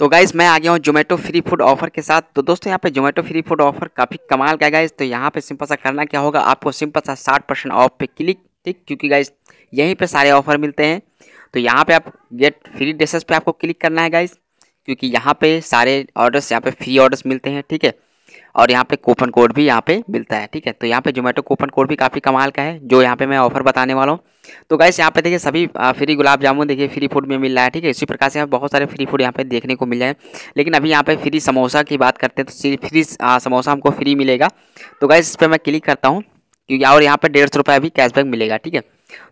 तो गाइज़ मैं आ गया हूँ जोमेटो फ्री फूड ऑफर के साथ तो दोस्तों यहाँ पे जोमेटो फ्री फूड ऑफर काफ़ी कमाल का गाइज़ तो यहाँ पे सिंपल सा करना क्या होगा आपको सिंपल सा साठ परसेंट ऑफ पे क्लिक ठीक क्योंकि गाइज़ यहीं पे सारे ऑफर मिलते हैं तो यहाँ पे आप गेट फ्री ड्रेसेस पे आपको क्लिक करना है गाइज़ क्योंकि यहाँ पे सारे ऑर्डर्स यहाँ पे फ्री ऑर्डर्स मिलते हैं ठीक है और यहाँ पे कूपन कोड भी यहाँ पे मिलता है ठीक है तो यहाँ पे जोमेटो कूपन कोड भी काफ़ी कमाल का है जो यहाँ पे मैं ऑफर बताने वाला हूँ तो गैस यहाँ पे देखिए सभी फ्री गुलाब जामुन देखिए फ्री फूड में मिल रहा है ठीक है इसी प्रकार से यहाँ बहुत सारे फ्री फूड यहाँ पे देखने को मिल जाए लेकिन अभी यहाँ पे फ्री समोसा की बात करते हैं तो फ्री समोसा हमको फ्री मिलेगा तो गैस इस पर मैं क्लिक करता हूँ क्योंकि और यहाँ पे डेढ़ सौ रुपये भी कैशबैक मिलेगा ठीक है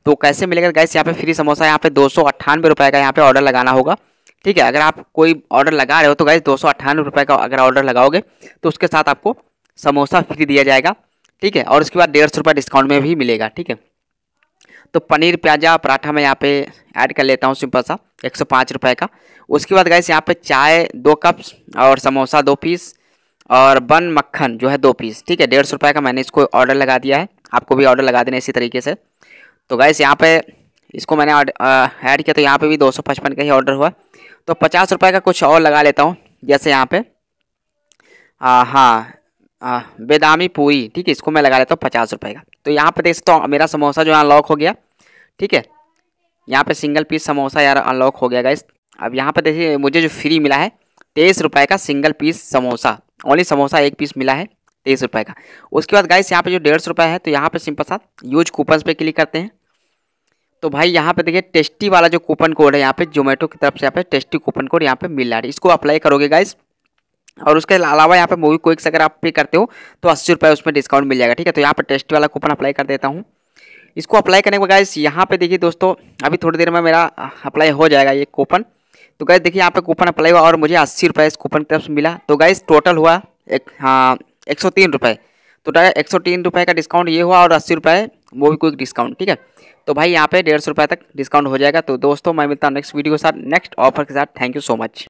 तो कैसे मिलेगा गैस यहाँ पे फ्री समोसा यहाँ पर दो सौ अट्ठानवे रुपये का यहाँ पर ऑर्डर लगाना होगा ठीक है अगर आप कोई ऑर्डर लगा रहे हो तो गाइज दो सौ अट्ठानवे रुपये का अगर ऑर्डर लगाओगे तो उसके साथ आपको समोसा फ्री दिया जाएगा ठीक है और उसके बाद डेढ़ सौ रुपये डिस्काउंट में भी मिलेगा ठीक है तो पनीर प्याजा पराठा मैं यहाँ पे ऐड कर लेता हूँ सिंपल सा एक सौ पाँच रुपये का उसके बाद गैस यहाँ पे चाय दो कप्स और समोसा दो पीस और बन मक्खन जो है दो पीस ठीक है डेढ़ सौ रुपये का मैंने इसको ऑर्डर लगा दिया है आपको भी ऑर्डर लगा देना इसी तरीके से तो गैस यहाँ पर इसको मैंने ऐड किया तो यहाँ पर भी दो सौ पचपन का ही ऑर्डर हुआ तो पचास रुपये का कुछ और लगा लेता हूँ जैसे यहाँ पे आ, हाँ आ, बेदामी पूरी ठीक है इसको मैं लगा लेता हूँ पचास रुपये का तो यहाँ पे देख सकता हूँ मेरा समोसा जो है अनलॉक हो गया ठीक है यहाँ पे सिंगल पीस समोसा यार अनलॉक हो गया गाइस अब यहाँ पे देखिए मुझे जो फ्री मिला है तेईस रुपये का single piece samosa only samosa एक पीस मिला है तेईस रुपये का उसके बाद गाइस यहाँ पर जो डेढ़ सौ रुपये है तो यहाँ पर सिंपल साथ यूज कूपन पर क्लिक करते हैं तो भाई यहाँ पे देखिए टेस्टी वाला जो कूपन कोड है यहाँ पे जोमेटो की तरफ से यहाँ पे टेस्टी कूपन कोड यहाँ पे मिल रहा है इसको अप्लाई करोगे गाइस और उसके अलावा यहाँ पे मूवी क्विक्स अगर आप पे करते हो तो अस्सी रुपये उसमें डिस्काउंट मिल जाएगा ठीक है तो यहाँ पे टेस्टी वाला कूपन अप्लाई कर देता हूँ इसको अप्लाई करने के बाद गाइस यहाँ पे देखिए दोस्तों अभी थोड़ी देर में मेरा अप्लाई हो जाएगा ये कूपन तो गाइस देखिए यहाँ पे कूपन अप्लाई हुआ और मुझे अस्सी रुपये इस कूपन की तरफ से मिला तो गाइस टोटल हुआ एक हाँ एक सौ तीन रुपये तो डायरेक्ट एक सौ तीन रुपये का डिस्काउंट ये हुआ और अस्सी रुपये वो भी क्विक डिस्काउंट ठीक है तो भाई यहाँ पे डेढ़ सौ रुपये तक डिस्काउंट हो जाएगा तो दोस्तों मैं मिलता हूँ नेक्स्ट वीडियो के साथ नेक्स्ट ऑफर के साथ थैंक यू सो मच